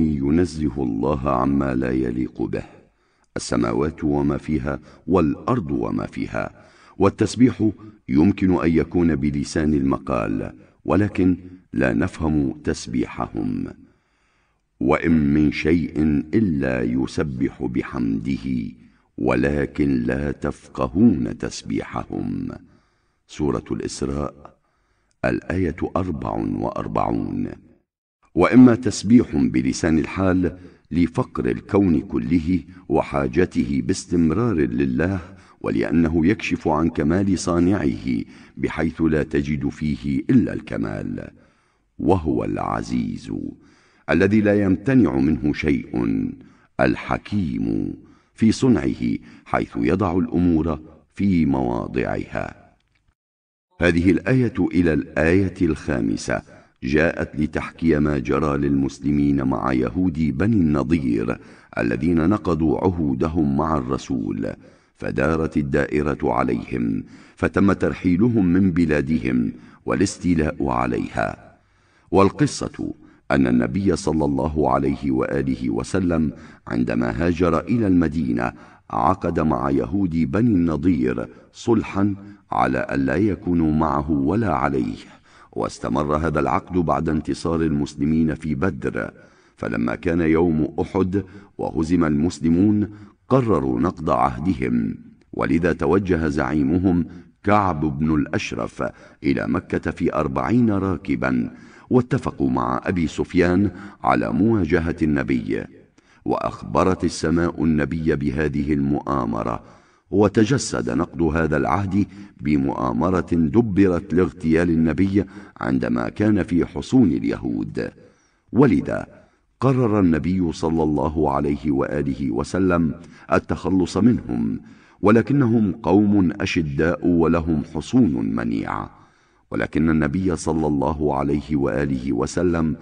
ينزه الله عما لا يليق به السماوات وما فيها والأرض وما فيها والتسبيح يمكن أن يكون بلسان المقال ولكن لا نفهم تسبيحهم وإن من شيء إلا يسبح بحمده ولكن لا تفقهون تسبيحهم سورة الإسراء الآية أربع وأربعون واما تسبيح بلسان الحال لفقر الكون كله وحاجته باستمرار لله ولانه يكشف عن كمال صانعه بحيث لا تجد فيه الا الكمال وهو العزيز الذي لا يمتنع منه شيء الحكيم في صنعه حيث يضع الامور في مواضعها هذه الايه الى الايه الخامسه جاءت لتحكي ما جرى للمسلمين مع يهود بني النضير الذين نقضوا عهودهم مع الرسول فدارت الدائرة عليهم فتم ترحيلهم من بلادهم والاستيلاء عليها والقصة أن النبي صلى الله عليه وآله وسلم عندما هاجر إلى المدينة عقد مع يهود بني النضير صلحا على ألا يكونوا معه ولا عليه واستمر هذا العقد بعد انتصار المسلمين في بدر فلما كان يوم أحد وهزم المسلمون قرروا نقض عهدهم ولذا توجه زعيمهم كعب بن الأشرف إلى مكة في أربعين راكبا واتفقوا مع أبي سفيان على مواجهة النبي وأخبرت السماء النبي بهذه المؤامرة وتجسد نقد هذا العهد بمؤامرة دبرت لاغتيال النبي عندما كان في حصون اليهود ولذا قرر النبي صلى الله عليه وآله وسلم التخلص منهم ولكنهم قوم أشداء ولهم حصون منيعة ولكن النبي صلى الله عليه وآله وسلم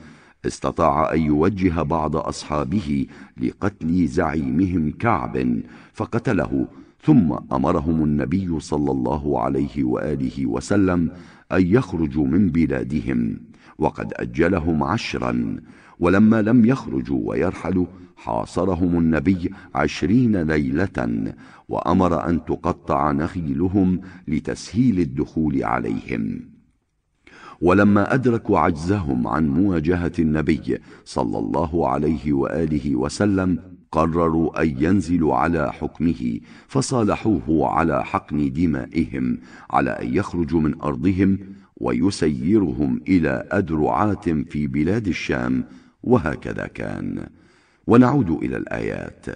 استطاع أن يوجه بعض أصحابه لقتل زعيمهم كعب فقتله ثم أمرهم النبي صلى الله عليه وآله وسلم أن يخرجوا من بلادهم وقد أجلهم عشرا ولما لم يخرجوا ويرحلوا حاصرهم النبي عشرين ليلة وأمر أن تقطع نخيلهم لتسهيل الدخول عليهم ولما أدركوا عجزهم عن مواجهة النبي صلى الله عليه وآله وسلم قرروا أن ينزلوا على حكمه فصالحوه على حقن دمائهم على أن يخرجوا من أرضهم ويسيرهم إلى أدرعات في بلاد الشام وهكذا كان ونعود إلى الآيات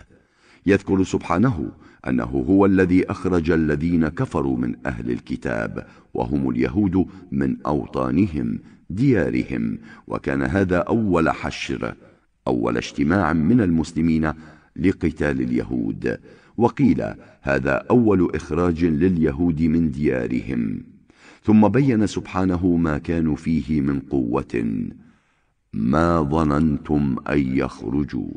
يذكر سبحانه أنه هو الذي أخرج الذين كفروا من أهل الكتاب وهم اليهود من أوطانهم ديارهم وكان هذا أول حشر أول اجتماع من المسلمين لقتال اليهود وقيل هذا أول إخراج لليهود من ديارهم ثم بين سبحانه ما كانوا فيه من قوة ما ظننتم أن يخرجوا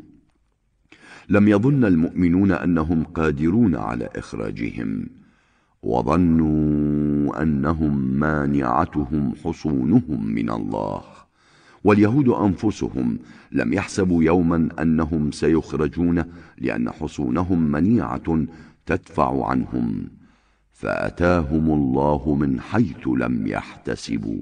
لم يظن المؤمنون أنهم قادرون على إخراجهم وظنوا أنهم مانعتهم حصونهم من الله واليهود أنفسهم لم يحسبوا يوما أنهم سيخرجون لأن حصونهم منيعة تدفع عنهم فأتاهم الله من حيث لم يحتسبوا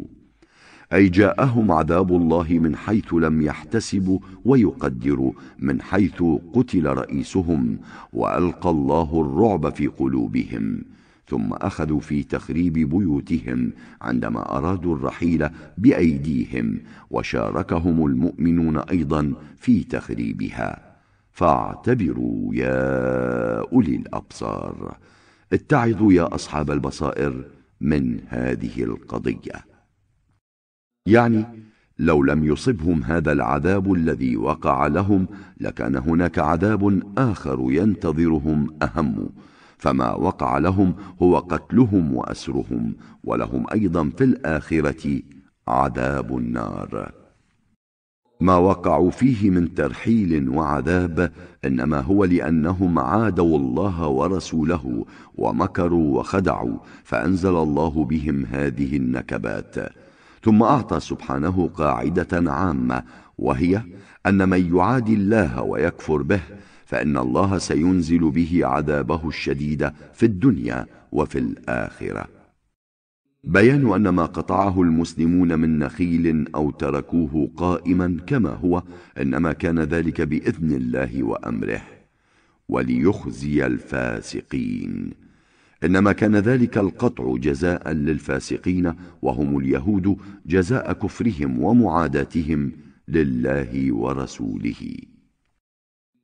أي جاءهم عذاب الله من حيث لم يحتسبوا ويقدروا من حيث قتل رئيسهم وألقى الله الرعب في قلوبهم ثم أخذوا في تخريب بيوتهم عندما أرادوا الرحيل بأيديهم وشاركهم المؤمنون أيضا في تخريبها فاعتبروا يا أولي الأبصار اتعظوا يا أصحاب البصائر من هذه القضية يعني لو لم يصبهم هذا العذاب الذي وقع لهم لكان هناك عذاب آخر ينتظرهم أهم فما وقع لهم هو قتلهم وأسرهم ولهم أيضا في الآخرة عذاب النار ما وقعوا فيه من ترحيل وعذاب إنما هو لأنهم عادوا الله ورسوله ومكروا وخدعوا فأنزل الله بهم هذه النكبات ثم أعطى سبحانه قاعدة عامة وهي أن من يعادي الله ويكفر به فإن الله سينزل به عذابه الشديد في الدنيا وفي الآخرة بيان أن ما قطعه المسلمون من نخيل أو تركوه قائما كما هو إنما كان ذلك بإذن الله وأمره وليخزي الفاسقين إنما كان ذلك القطع جزاء للفاسقين وهم اليهود جزاء كفرهم ومعاداتهم لله ورسوله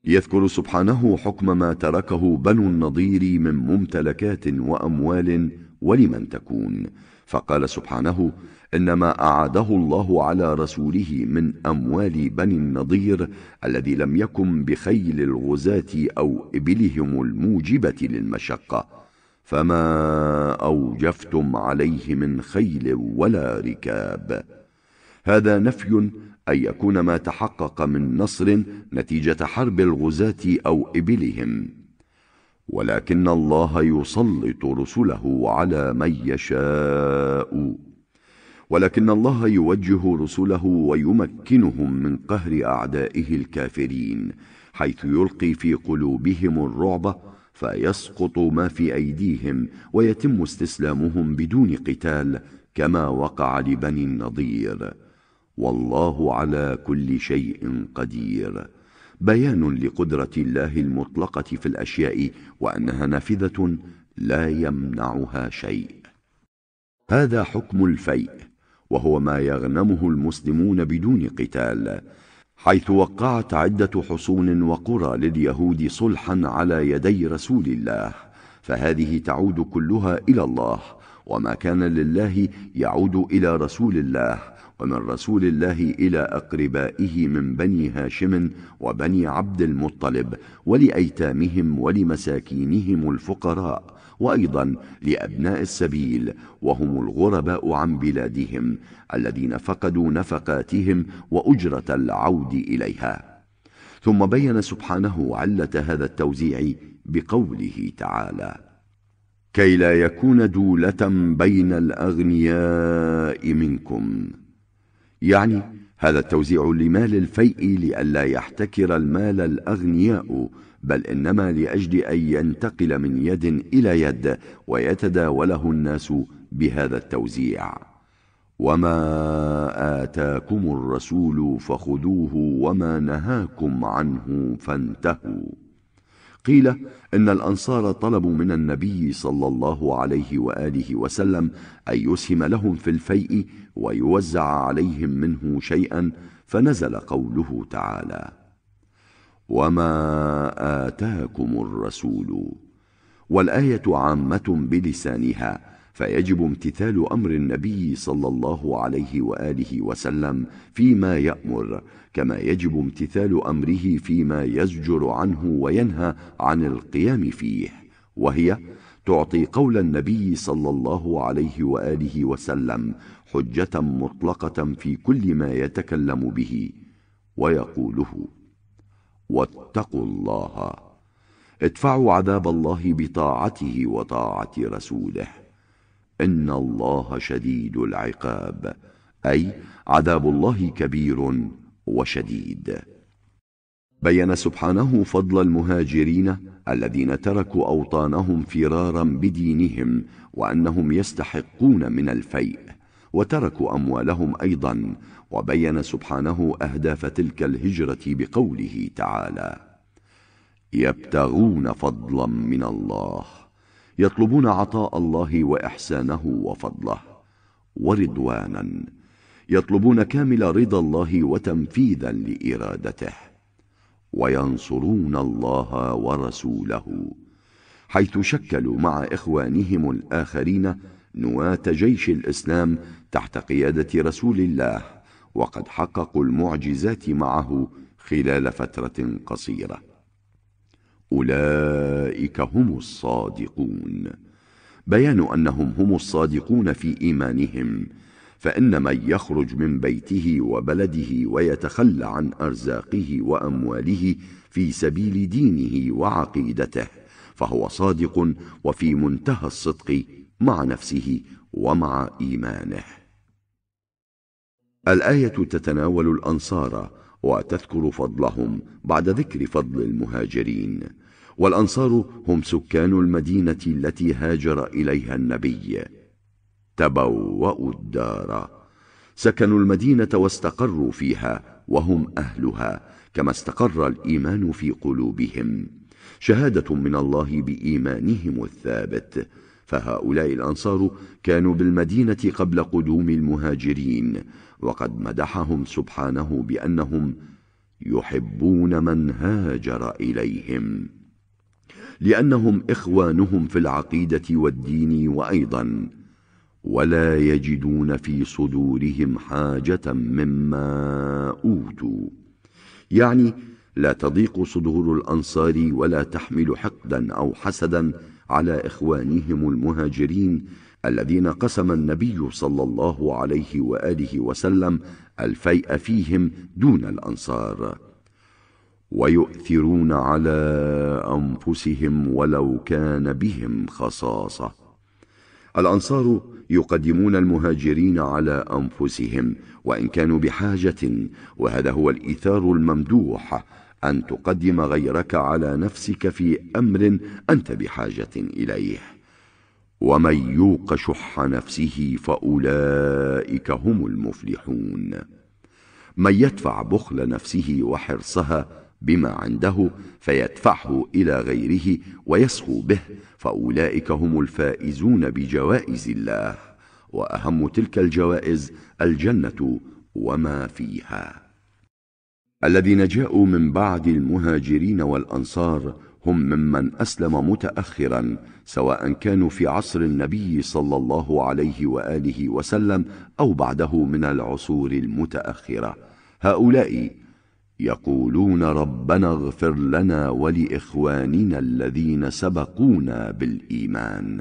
يذكر سبحانه حكم ما تركه بنو النضير من ممتلكات وأموال ولمن تكون فقال سبحانه إنما أعاده الله على رسوله من أموال بني النضير الذي لم يكن بخيل الغزاة أو إبلهم الموجبة للمشقة فما أوجفتم عليه من خيل ولا ركاب هذا نفي أن يكون ما تحقق من نصر نتيجة حرب الغزاة أو إبلهم ولكن الله يسلط رسله على من يشاء ولكن الله يوجه رسله ويمكنهم من قهر أعدائه الكافرين حيث يلقي في قلوبهم الرعب فيسقط ما في أيديهم ويتم استسلامهم بدون قتال كما وقع لبني النضير والله على كل شيء قدير بيان لقدرة الله المطلقة في الأشياء وأنها نافذة لا يمنعها شيء هذا حكم الفيء وهو ما يغنمه المسلمون بدون قتال حيث وقعت عدة حصون وقرى لليهود صلحا على يدي رسول الله فهذه تعود كلها إلى الله وما كان لله يعود إلى رسول الله ومن رسول الله إلى أقربائه من بني هاشم وبني عبد المطلب ولأيتامهم ولمساكينهم الفقراء وأيضا لأبناء السبيل وهم الغرباء عن بلادهم الذين فقدوا نفقاتهم وأجرة العود إليها ثم بين سبحانه علة هذا التوزيع بقوله تعالى كي لا يكون دولة بين الأغنياء منكم يعني هذا التوزيع لمال الفيء لئلا يحتكر المال الأغنياء بل إنما لأجل أن ينتقل من يد إلى يد ويتداوله الناس بهذا التوزيع وما آتاكم الرسول فخذوه وما نهاكم عنه فانتهوا قيل إن الأنصار طلبوا من النبي صلى الله عليه وآله وسلم أن يسهم لهم في الفيء ويوزع عليهم منه شيئا فنزل قوله تعالى وما آتاكم الرسول والآية عامة بلسانها فيجب امتثال أمر النبي صلى الله عليه وآله وسلم فيما يأمر كما يجب امتثال أمره فيما يزجر عنه وينهى عن القيام فيه وهي تعطي قول النبي صلى الله عليه وآله وسلم حجة مطلقة في كل ما يتكلم به ويقوله واتقوا الله ادفعوا عذاب الله بطاعته وطاعة رسوله إن الله شديد العقاب أي عذاب الله كبير وشديد بين سبحانه فضل المهاجرين الذين تركوا أوطانهم فرارا بدينهم وأنهم يستحقون من الفيء وتركوا أموالهم أيضا وبين سبحانه أهداف تلك الهجرة بقوله تعالى يبتغون فضلا من الله يطلبون عطاء الله وإحسانه وفضله ورضوانا يطلبون كامل رضا الله وتنفيذا لإرادته وينصرون الله ورسوله حيث شكلوا مع إخوانهم الآخرين نواة جيش الإسلام تحت قيادة رسول الله وقد حققوا المعجزات معه خلال فترة قصيرة أولئك هم الصادقون بيان أنهم هم الصادقون في إيمانهم فإن من يخرج من بيته وبلده ويتخلى عن أرزاقه وأمواله في سبيل دينه وعقيدته فهو صادق وفي منتهى الصدق مع نفسه ومع إيمانه الآية تتناول الأنصار وتذكر فضلهم بعد ذكر فضل المهاجرين والأنصار هم سكان المدينة التي هاجر إليها النبي تبوأوا الدار سكنوا المدينة واستقروا فيها وهم أهلها كما استقر الإيمان في قلوبهم شهادة من الله بإيمانهم الثابت فهؤلاء الأنصار كانوا بالمدينة قبل قدوم المهاجرين وقد مدحهم سبحانه بأنهم يحبون من هاجر إليهم لأنهم إخوانهم في العقيدة والدين وأيضا ولا يجدون في صدورهم حاجة مما أوتوا يعني لا تضيق صدور الأنصار ولا تحمل حقدا أو حسدا على إخوانهم المهاجرين الذين قسم النبي صلى الله عليه وآله وسلم الفيء فيهم دون الأنصار ويؤثرون على أنفسهم ولو كان بهم خصاصة الأنصار يقدمون المهاجرين على أنفسهم وإن كانوا بحاجة وهذا هو الإيثار الممدوح أن تقدم غيرك على نفسك في أمر أنت بحاجة إليه ومن يوق شح نفسه فأولئك هم المفلحون من يدفع بخل نفسه وحرصها بما عنده فيدفعه إلى غيره ويسخو به فأولئك هم الفائزون بجوائز الله وأهم تلك الجوائز الجنة وما فيها الذين جاءوا من بعد المهاجرين والأنصار هم ممن أسلم متأخرا سواء كانوا في عصر النبي صلى الله عليه وآله وسلم أو بعده من العصور المتأخرة هؤلاء يقولون ربنا اغفر لنا ولإخواننا الذين سبقونا بالإيمان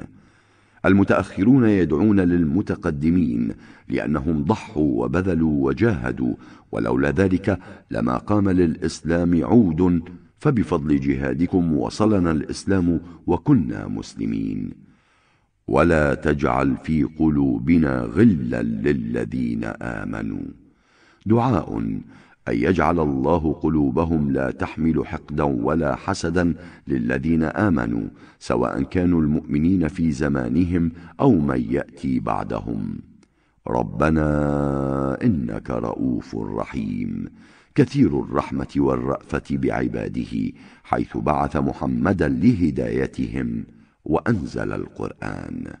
المتأخرون يدعون للمتقدمين لأنهم ضحوا وبذلوا وجاهدوا ولولا ذلك لما قام للإسلام عود فبفضل جهادكم وصلنا الإسلام وكنا مسلمين ولا تجعل في قلوبنا غلا للذين آمنوا دعاء أن يجعل الله قلوبهم لا تحمل حقدا ولا حسدا للذين آمنوا سواء كانوا المؤمنين في زمانهم أو من يأتي بعدهم ربنا إنك رؤوف رحيم كثير الرحمة والرأفة بعباده حيث بعث محمدا لهدايتهم وأنزل القرآن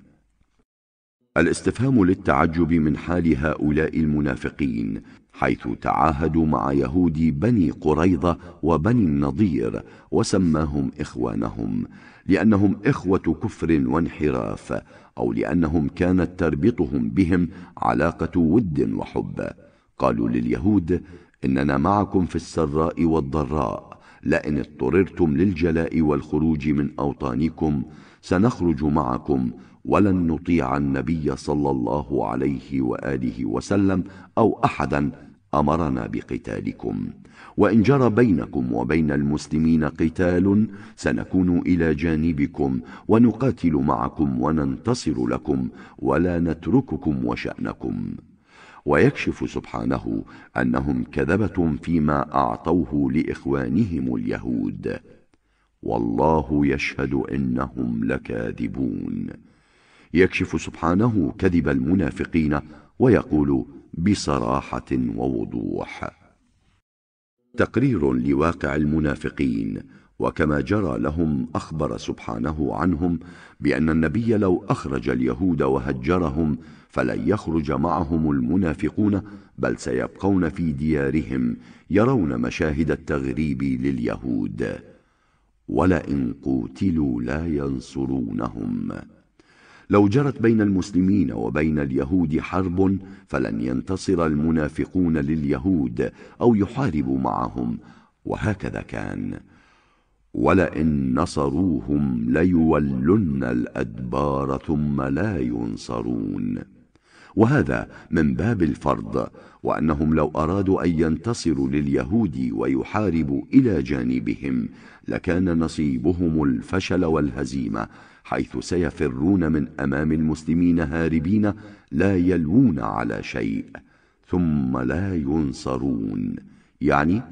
الاستفهام للتعجب من حال هؤلاء المنافقين حيث تعاهدوا مع يهود بني قريظة وبني النضير وسماهم إخوانهم لأنهم إخوة كفر وانحراف أو لأنهم كانت تربطهم بهم علاقة ود وحب قالوا لليهود إننا معكم في السراء والضراء لئن اضطررتم للجلاء والخروج من أوطانكم سنخرج معكم ولن نطيع النبي صلى الله عليه واله وسلم او احدا امرنا بقتالكم وان جرى بينكم وبين المسلمين قتال سنكون الى جانبكم ونقاتل معكم وننتصر لكم ولا نترككم وشانكم ويكشف سبحانه انهم كذبه فيما اعطوه لاخوانهم اليهود والله يشهد انهم لكاذبون يكشف سبحانه كذب المنافقين ويقول بصراحة ووضوح تقرير لواقع المنافقين وكما جرى لهم أخبر سبحانه عنهم بأن النبي لو أخرج اليهود وهجرهم فلن يخرج معهم المنافقون بل سيبقون في ديارهم يرون مشاهد التغريب لليهود ولئن قوتلوا لا ينصرونهم لو جرت بين المسلمين وبين اليهود حرب فلن ينتصر المنافقون لليهود أو يحاربوا معهم وهكذا كان ولئن نصروهم ليولن الأدبار ثم لا ينصرون وهذا من باب الفرض وأنهم لو أرادوا أن ينتصروا لليهود ويحاربوا إلى جانبهم لكان نصيبهم الفشل والهزيمة حيث سيفرون من أمام المسلمين هاربين لا يلوون على شيء ثم لا ينصرون يعني